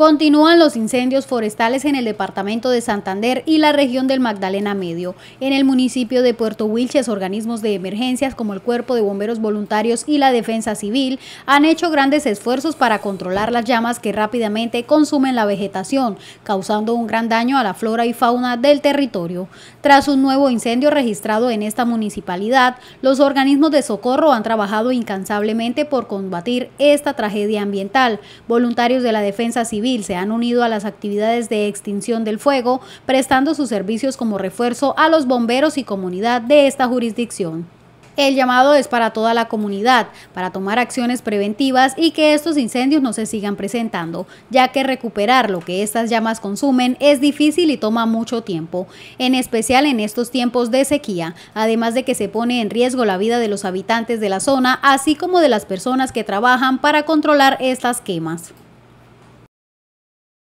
Continúan los incendios forestales en el departamento de Santander y la región del Magdalena Medio. En el municipio de Puerto Wilches, organismos de emergencias como el Cuerpo de Bomberos Voluntarios y la Defensa Civil han hecho grandes esfuerzos para controlar las llamas que rápidamente consumen la vegetación, causando un gran daño a la flora y fauna del territorio. Tras un nuevo incendio registrado en esta municipalidad, los organismos de socorro han trabajado incansablemente por combatir esta tragedia ambiental. Voluntarios de la Defensa Civil se han unido a las actividades de extinción del fuego, prestando sus servicios como refuerzo a los bomberos y comunidad de esta jurisdicción. El llamado es para toda la comunidad, para tomar acciones preventivas y que estos incendios no se sigan presentando, ya que recuperar lo que estas llamas consumen es difícil y toma mucho tiempo, en especial en estos tiempos de sequía, además de que se pone en riesgo la vida de los habitantes de la zona, así como de las personas que trabajan para controlar estas quemas.